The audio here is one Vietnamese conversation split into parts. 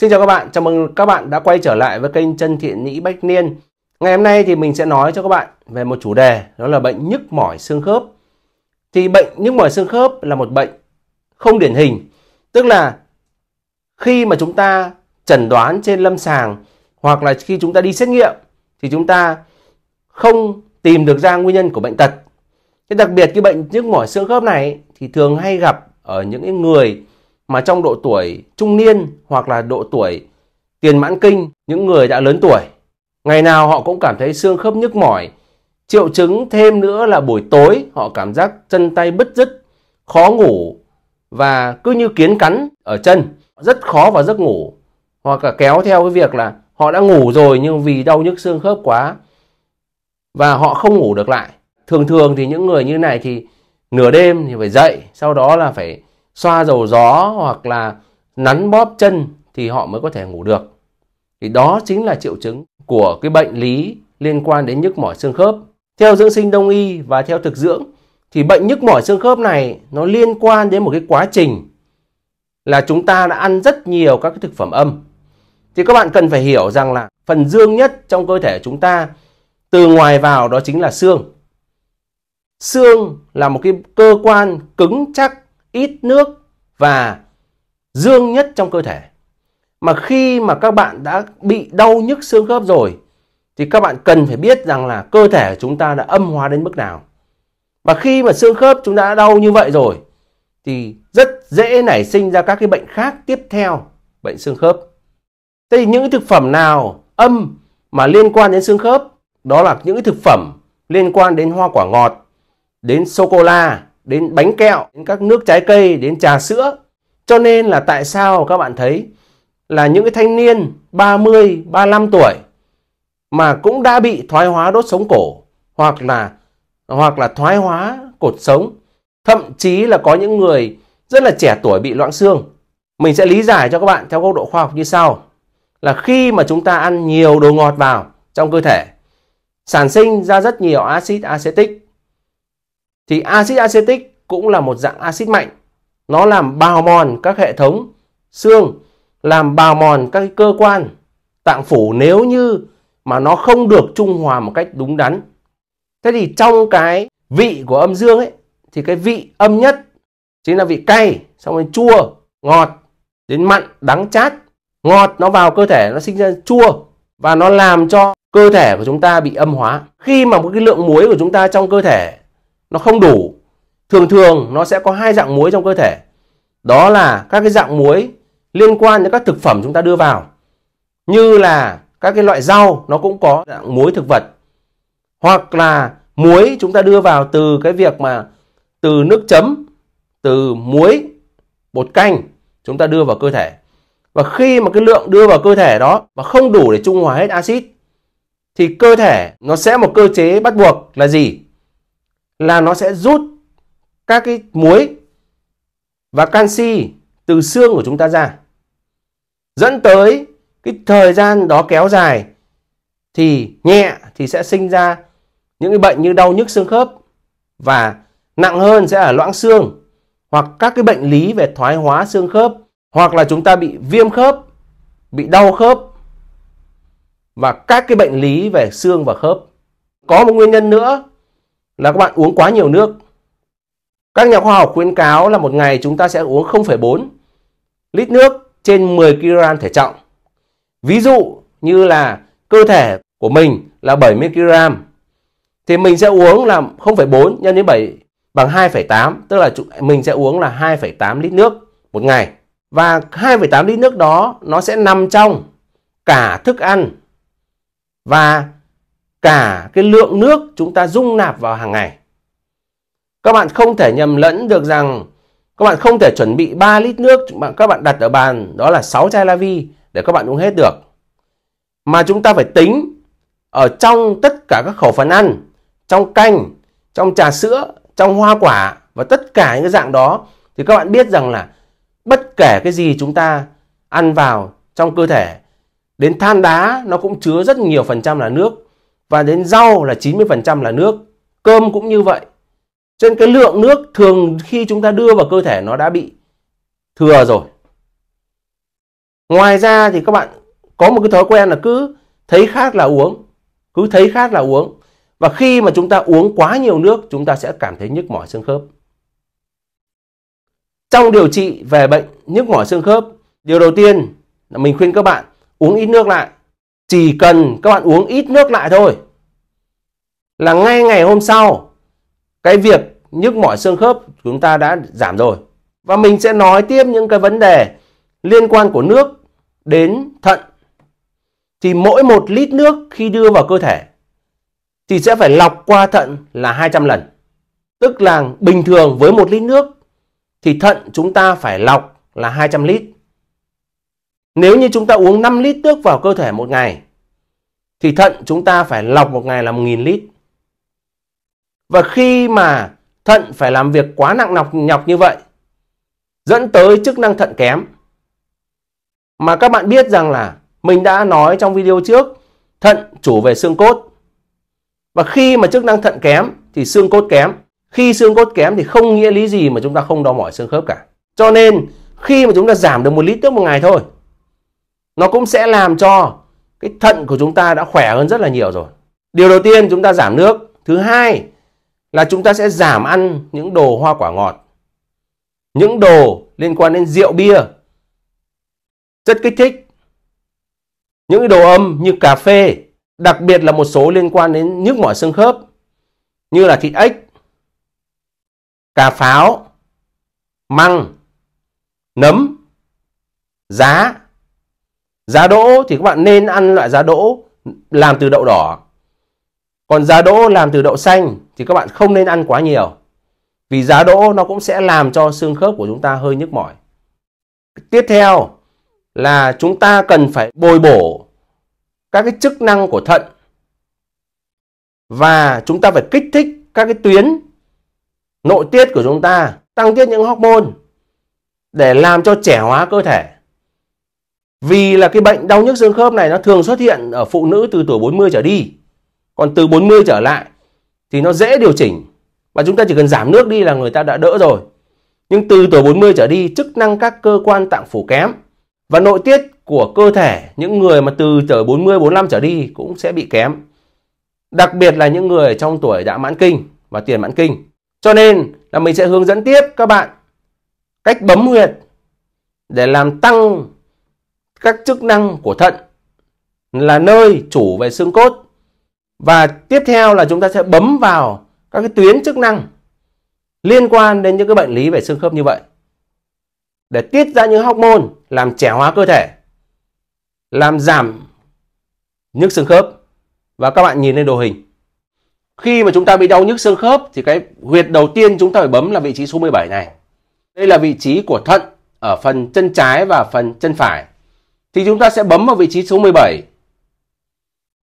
Xin chào các bạn, chào mừng các bạn đã quay trở lại với kênh Chân Thiện Nhĩ Bách Niên. Ngày hôm nay thì mình sẽ nói cho các bạn về một chủ đề đó là bệnh nhức mỏi xương khớp. Thì bệnh nhức mỏi xương khớp là một bệnh không điển hình, tức là khi mà chúng ta chẩn đoán trên lâm sàng hoặc là khi chúng ta đi xét nghiệm thì chúng ta không tìm được ra nguyên nhân của bệnh tật. Thế đặc biệt cái bệnh nhức mỏi xương khớp này thì thường hay gặp ở những người mà trong độ tuổi trung niên hoặc là độ tuổi tiền mãn kinh, những người đã lớn tuổi, ngày nào họ cũng cảm thấy xương khớp nhức mỏi. Triệu chứng thêm nữa là buổi tối họ cảm giác chân tay bứt rứt, khó ngủ và cứ như kiến cắn ở chân, rất khó vào giấc ngủ. Hoặc là kéo theo cái việc là họ đã ngủ rồi nhưng vì đau nhức xương khớp quá và họ không ngủ được lại. Thường thường thì những người như này thì nửa đêm thì phải dậy, sau đó là phải xoa dầu gió hoặc là nắn bóp chân thì họ mới có thể ngủ được. Thì đó chính là triệu chứng của cái bệnh lý liên quan đến nhức mỏi xương khớp. Theo dưỡng sinh đông y và theo thực dưỡng thì bệnh nhức mỏi xương khớp này nó liên quan đến một cái quá trình là chúng ta đã ăn rất nhiều các cái thực phẩm âm. Thì các bạn cần phải hiểu rằng là phần dương nhất trong cơ thể chúng ta từ ngoài vào đó chính là xương. Xương là một cái cơ quan cứng chắc ít nước và dương nhất trong cơ thể. Mà khi mà các bạn đã bị đau nhức xương khớp rồi thì các bạn cần phải biết rằng là cơ thể chúng ta đã âm hóa đến mức nào. Và khi mà xương khớp chúng ta đã đau như vậy rồi thì rất dễ nảy sinh ra các cái bệnh khác tiếp theo, bệnh xương khớp. Thế thì những cái thực phẩm nào âm mà liên quan đến xương khớp? Đó là những cái thực phẩm liên quan đến hoa quả ngọt, đến sô cô la, đến bánh kẹo, đến các nước trái cây, đến trà sữa. Cho nên là tại sao các bạn thấy là những cái thanh niên 30, 35 tuổi mà cũng đã bị thoái hóa đốt sống cổ hoặc là hoặc là thoái hóa cột sống, thậm chí là có những người rất là trẻ tuổi bị loãng xương. Mình sẽ lý giải cho các bạn theo góc độ khoa học như sau. Là khi mà chúng ta ăn nhiều đồ ngọt vào trong cơ thể, sản sinh ra rất nhiều axit acetic thì axit acetic cũng là một dạng axit mạnh. Nó làm bào mòn các hệ thống xương, làm bào mòn các cơ quan tạng phủ nếu như mà nó không được trung hòa một cách đúng đắn. Thế thì trong cái vị của âm dương ấy thì cái vị âm nhất chính là vị cay, xong rồi chua, ngọt, đến mặn, đắng chát. Ngọt nó vào cơ thể nó sinh ra chua và nó làm cho cơ thể của chúng ta bị âm hóa. Khi mà một cái lượng muối của chúng ta trong cơ thể nó không đủ thường thường nó sẽ có hai dạng muối trong cơ thể đó là các cái dạng muối liên quan đến các thực phẩm chúng ta đưa vào như là các cái loại rau nó cũng có dạng muối thực vật hoặc là muối chúng ta đưa vào từ cái việc mà từ nước chấm từ muối bột canh chúng ta đưa vào cơ thể và khi mà cái lượng đưa vào cơ thể đó mà không đủ để trung hòa hết axit thì cơ thể nó sẽ một cơ chế bắt buộc là gì là nó sẽ rút các cái muối và canxi từ xương của chúng ta ra. Dẫn tới cái thời gian đó kéo dài thì nhẹ thì sẽ sinh ra những cái bệnh như đau nhức xương khớp và nặng hơn sẽ là loãng xương hoặc các cái bệnh lý về thoái hóa xương khớp hoặc là chúng ta bị viêm khớp, bị đau khớp và các cái bệnh lý về xương và khớp. Có một nguyên nhân nữa là các bạn uống quá nhiều nước. Các nhà khoa học khuyến cáo là một ngày chúng ta sẽ uống 0,4 lít nước trên 10 kg thể trọng. Ví dụ như là cơ thể của mình là 70 kg thì mình sẽ uống là 0,4 nhân với 7 bằng 2,8 tức là mình sẽ uống là 2,8 lít nước một ngày và 2,8 lít nước đó nó sẽ nằm trong cả thức ăn và cả cái lượng nước chúng ta dung nạp vào hàng ngày. Các bạn không thể nhầm lẫn được rằng các bạn không thể chuẩn bị 3 lít nước các bạn đặt ở bàn đó là 6 chai la vi để các bạn uống hết được. Mà chúng ta phải tính ở trong tất cả các khẩu phần ăn, trong canh, trong trà sữa, trong hoa quả và tất cả những cái dạng đó thì các bạn biết rằng là bất kể cái gì chúng ta ăn vào trong cơ thể đến than đá nó cũng chứa rất nhiều phần trăm là nước và đến rau là 90% là nước cơm cũng như vậy cho nên cái lượng nước thường khi chúng ta đưa vào cơ thể nó đã bị thừa rồi ngoài ra thì các bạn có một cái thói quen là cứ thấy khát là uống cứ thấy khát là uống và khi mà chúng ta uống quá nhiều nước chúng ta sẽ cảm thấy nhức mỏi xương khớp trong điều trị về bệnh nhức mỏi xương khớp điều đầu tiên là mình khuyên các bạn uống ít nước lại chỉ cần các bạn uống ít nước lại thôi là ngay ngày hôm sau cái việc nhức mỏi xương khớp chúng ta đã giảm rồi và mình sẽ nói tiếp những cái vấn đề liên quan của nước đến thận thì mỗi một lít nước khi đưa vào cơ thể thì sẽ phải lọc qua thận là 200 lần. Tức là bình thường với một lít nước thì thận chúng ta phải lọc là 200 lít. Nếu như chúng ta uống 5 lít nước vào cơ thể một ngày, thì thận chúng ta phải lọc một ngày là 1.000 lít. Và khi mà thận phải làm việc quá nặng nọc nhọc như vậy, dẫn tới chức năng thận kém. Mà các bạn biết rằng là mình đã nói trong video trước, thận chủ về xương cốt. Và khi mà chức năng thận kém thì xương cốt kém. Khi xương cốt kém thì không nghĩa lý gì mà chúng ta không đau mỏi xương khớp cả. Cho nên khi mà chúng ta giảm được một lít nước một ngày thôi nó cũng sẽ làm cho cái thận của chúng ta đã khỏe hơn rất là nhiều rồi. Điều đầu tiên chúng ta giảm nước. Thứ hai là chúng ta sẽ giảm ăn những đồ hoa quả ngọt. Những đồ liên quan đến rượu bia, chất kích thích. Những đồ âm như cà phê, đặc biệt là một số liên quan đến nhức mỏi xương khớp như là thịt ếch, cà pháo, măng, nấm, giá Giá đỗ thì các bạn nên ăn loại giá đỗ làm từ đậu đỏ. Còn giá đỗ làm từ đậu xanh thì các bạn không nên ăn quá nhiều. Vì giá đỗ nó cũng sẽ làm cho xương khớp của chúng ta hơi nhức mỏi. Tiếp theo là chúng ta cần phải bồi bổ các cái chức năng của thận. Và chúng ta phải kích thích các cái tuyến nội tiết của chúng ta, tăng tiết những hormone để làm cho trẻ hóa cơ thể. Vì là cái bệnh đau nhức xương khớp này nó thường xuất hiện ở phụ nữ từ tuổi 40 trở đi. Còn từ 40 trở lại thì nó dễ điều chỉnh và chúng ta chỉ cần giảm nước đi là người ta đã đỡ rồi. Nhưng từ tuổi 40 trở đi, chức năng các cơ quan tạng phủ kém và nội tiết của cơ thể những người mà từ tuổi 40 45 trở đi cũng sẽ bị kém. Đặc biệt là những người trong tuổi đã mãn kinh và tiền mãn kinh. Cho nên là mình sẽ hướng dẫn tiếp các bạn cách bấm huyệt để làm tăng các chức năng của thận là nơi chủ về xương cốt. Và tiếp theo là chúng ta sẽ bấm vào các cái tuyến chức năng liên quan đến những cái bệnh lý về xương khớp như vậy để tiết ra những hormone làm trẻ hóa cơ thể, làm giảm nhức xương khớp. Và các bạn nhìn lên đồ hình. Khi mà chúng ta bị đau nhức xương khớp thì cái huyệt đầu tiên chúng ta phải bấm là vị trí số 17 này. Đây là vị trí của thận ở phần chân trái và phần chân phải thì chúng ta sẽ bấm vào vị trí số 17.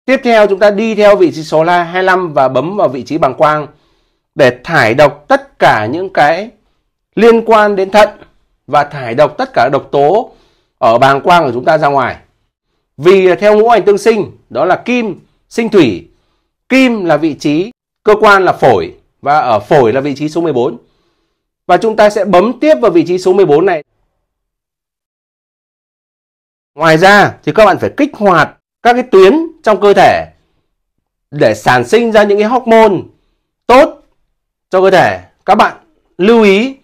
Tiếp theo chúng ta đi theo vị trí số la 25 và bấm vào vị trí bằng quang để thải độc tất cả những cái liên quan đến thận và thải độc tất cả độc tố ở bàng quang của chúng ta ra ngoài. Vì theo ngũ hành tương sinh, đó là kim, sinh thủy. Kim là vị trí, cơ quan là phổi và ở phổi là vị trí số 14. Và chúng ta sẽ bấm tiếp vào vị trí số 14 này Ngoài ra thì các bạn phải kích hoạt các cái tuyến trong cơ thể để sản sinh ra những cái hormone tốt cho cơ thể. Các bạn lưu ý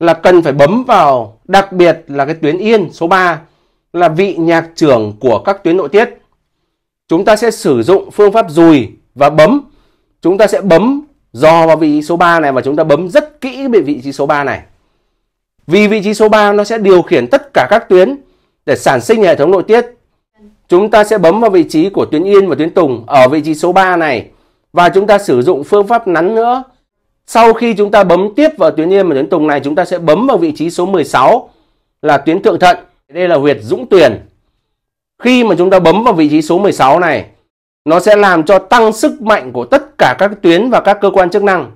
là cần phải bấm vào đặc biệt là cái tuyến yên số 3 là vị nhạc trưởng của các tuyến nội tiết. Chúng ta sẽ sử dụng phương pháp dùi và bấm. Chúng ta sẽ bấm dò vào vị trí số 3 này và chúng ta bấm rất kỹ về vị trí số 3 này. Vì vị trí số 3 nó sẽ điều khiển tất cả các tuyến để sản sinh hệ thống nội tiết. Chúng ta sẽ bấm vào vị trí của tuyến yên và tuyến tùng ở vị trí số 3 này và chúng ta sử dụng phương pháp nắn nữa. Sau khi chúng ta bấm tiếp vào tuyến yên và tuyến tùng này, chúng ta sẽ bấm vào vị trí số 16 là tuyến thượng thận. Đây là huyệt dũng Tuyền. Khi mà chúng ta bấm vào vị trí số 16 này, nó sẽ làm cho tăng sức mạnh của tất cả các tuyến và các cơ quan chức năng,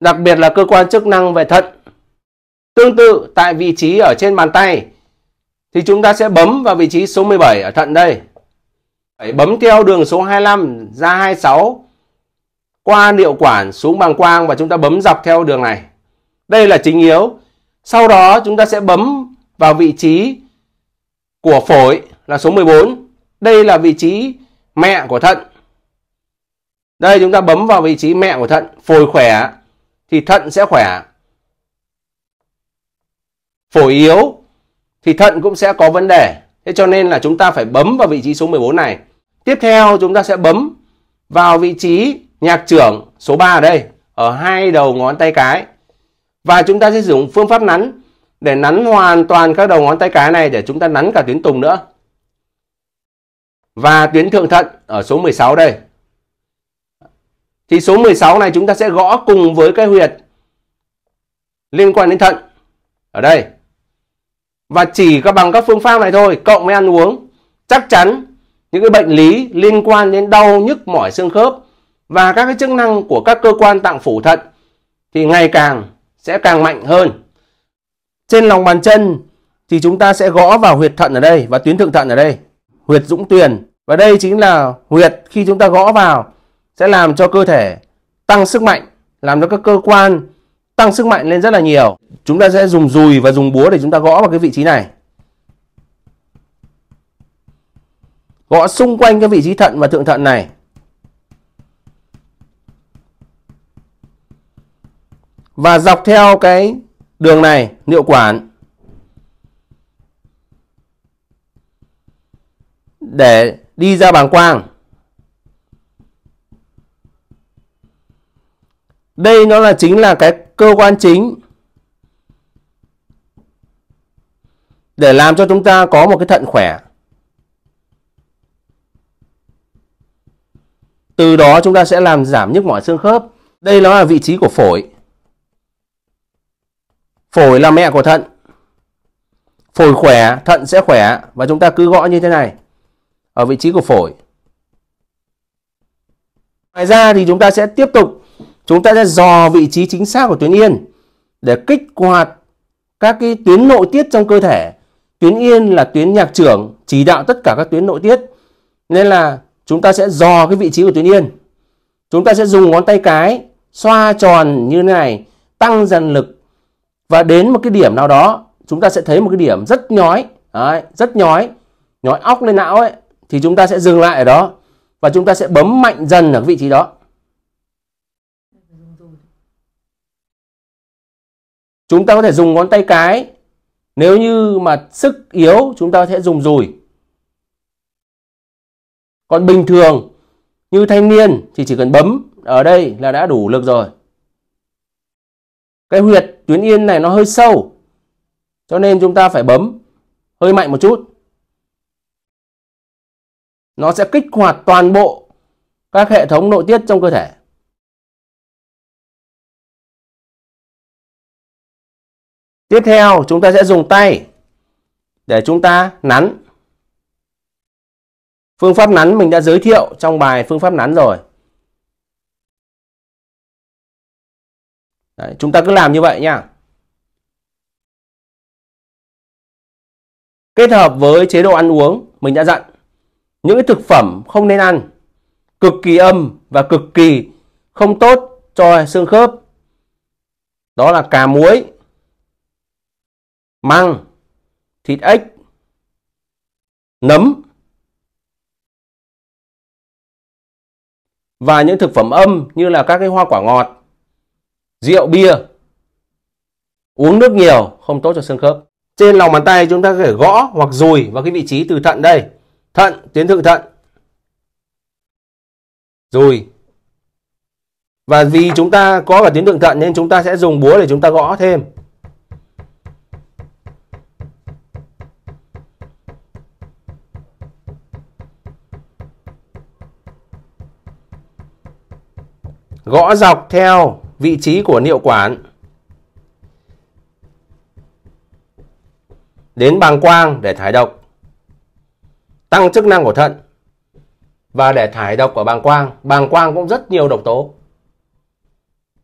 đặc biệt là cơ quan chức năng về thận. Tương tự tại vị trí ở trên bàn tay, thì chúng ta sẽ bấm vào vị trí số 17 ở thận đây. Bấm theo đường số 25 ra 26 qua niệu quản xuống bằng quang và chúng ta bấm dọc theo đường này. Đây là chính yếu. Sau đó chúng ta sẽ bấm vào vị trí của phổi là số 14. Đây là vị trí mẹ của thận. Đây chúng ta bấm vào vị trí mẹ của thận, phổi khỏe thì thận sẽ khỏe. Phổi yếu thì thận cũng sẽ có vấn đề. Thế cho nên là chúng ta phải bấm vào vị trí số 14 này. Tiếp theo chúng ta sẽ bấm vào vị trí nhạc trưởng số 3 ở đây ở hai đầu ngón tay cái. Và chúng ta sẽ sử dụng phương pháp nắn để nắn hoàn toàn các đầu ngón tay cái này để chúng ta nắn cả tuyến tùng nữa. Và tuyến thượng thận ở số 16 đây. Thì số 16 này chúng ta sẽ gõ cùng với cái huyệt liên quan đến thận ở đây và chỉ các bằng các phương pháp này thôi cộng với ăn uống chắc chắn những cái bệnh lý liên quan đến đau nhức mỏi xương khớp và các cái chức năng của các cơ quan tạng phủ thận thì ngày càng sẽ càng mạnh hơn trên lòng bàn chân thì chúng ta sẽ gõ vào huyệt thận ở đây và tuyến thượng thận ở đây huyệt dũng tuyền và đây chính là huyệt khi chúng ta gõ vào sẽ làm cho cơ thể tăng sức mạnh làm cho các cơ quan tăng sức mạnh lên rất là nhiều chúng ta sẽ dùng dùi và dùng búa để chúng ta gõ vào cái vị trí này gõ xung quanh cái vị trí thận và thượng thận này và dọc theo cái đường này niệu quản để đi ra bàng quang đây nó là chính là cái cơ quan chính để làm cho chúng ta có một cái thận khỏe. Từ đó chúng ta sẽ làm giảm nhức mỏi xương khớp. Đây nó là vị trí của phổi. Phổi là mẹ của thận. Phổi khỏe, thận sẽ khỏe và chúng ta cứ gõ như thế này ở vị trí của phổi. Ngoài ra thì chúng ta sẽ tiếp tục chúng ta sẽ dò vị trí chính xác của tuyến yên để kích hoạt các cái tuyến nội tiết trong cơ thể tuyến yên là tuyến nhạc trưởng chỉ đạo tất cả các tuyến nội tiết nên là chúng ta sẽ dò cái vị trí của tuyến yên chúng ta sẽ dùng ngón tay cái xoa tròn như thế này tăng dần lực và đến một cái điểm nào đó chúng ta sẽ thấy một cái điểm rất nhói đấy, rất nhói nhói óc lên não ấy thì chúng ta sẽ dừng lại ở đó và chúng ta sẽ bấm mạnh dần ở vị trí đó chúng ta có thể dùng ngón tay cái nếu như mà sức yếu chúng ta sẽ dùng dùi. Còn bình thường như thanh niên thì chỉ cần bấm ở đây là đã đủ lực rồi. Cái huyệt tuyến yên này nó hơi sâu. Cho nên chúng ta phải bấm hơi mạnh một chút. Nó sẽ kích hoạt toàn bộ các hệ thống nội tiết trong cơ thể. Tiếp theo chúng ta sẽ dùng tay để chúng ta nắn. Phương pháp nắn mình đã giới thiệu trong bài phương pháp nắn rồi. Đấy, chúng ta cứ làm như vậy nha. Kết hợp với chế độ ăn uống, mình đã dặn những cái thực phẩm không nên ăn, cực kỳ âm và cực kỳ không tốt cho xương khớp. Đó là cà muối, măng, thịt ếch, nấm và những thực phẩm âm như là các cái hoa quả ngọt, rượu bia. Uống nước nhiều không tốt cho xương khớp. Trên lòng bàn tay chúng ta có thể gõ hoặc dùi vào cái vị trí từ thận đây. Thận, tuyến thượng thận. Dùi. Và vì chúng ta có cả tuyến thượng thận nên chúng ta sẽ dùng búa để chúng ta gõ thêm. gõ dọc theo vị trí của niệu quản đến bàng quang để thải độc tăng chức năng của thận và để thải độc ở bàng quang bàng quang cũng rất nhiều độc tố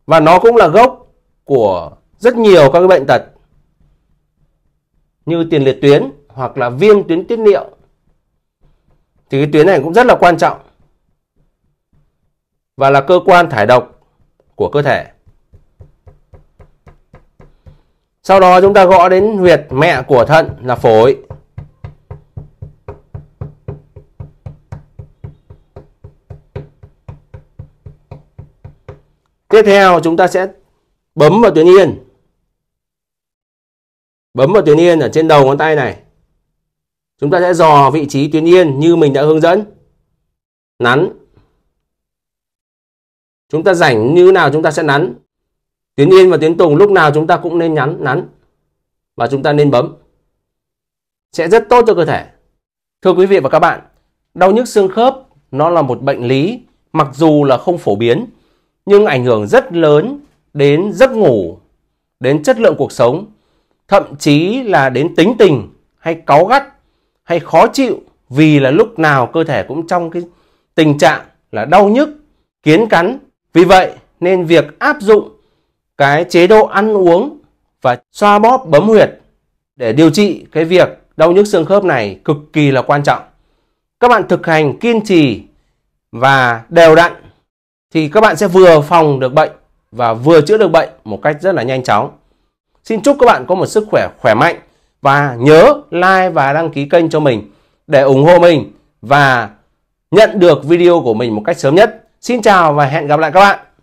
và nó cũng là gốc của rất nhiều các bệnh tật như tiền liệt tuyến hoặc là viêm tuyến tiết niệu thì cái tuyến này cũng rất là quan trọng và là cơ quan thải độc của cơ thể. Sau đó chúng ta gõ đến huyệt mẹ của thận là phổi. Tiếp theo chúng ta sẽ bấm vào tuyến yên. Bấm vào tuyến yên ở trên đầu ngón tay này. Chúng ta sẽ dò vị trí tuyến yên như mình đã hướng dẫn. Nắn chúng ta rảnh như nào chúng ta sẽ nắn tiến yên và tiến tùng lúc nào chúng ta cũng nên nhắn nắn và chúng ta nên bấm sẽ rất tốt cho cơ thể thưa quý vị và các bạn đau nhức xương khớp nó là một bệnh lý mặc dù là không phổ biến nhưng ảnh hưởng rất lớn đến giấc ngủ đến chất lượng cuộc sống thậm chí là đến tính tình hay cáu gắt hay khó chịu vì là lúc nào cơ thể cũng trong cái tình trạng là đau nhức kiến cắn vì vậy nên việc áp dụng cái chế độ ăn uống và xoa bóp bấm huyệt để điều trị cái việc đau nhức xương khớp này cực kỳ là quan trọng. Các bạn thực hành kiên trì và đều đặn thì các bạn sẽ vừa phòng được bệnh và vừa chữa được bệnh một cách rất là nhanh chóng. Xin chúc các bạn có một sức khỏe khỏe mạnh và nhớ like và đăng ký kênh cho mình để ủng hộ mình và nhận được video của mình một cách sớm nhất. Xin chào và hẹn gặp lại các bạn.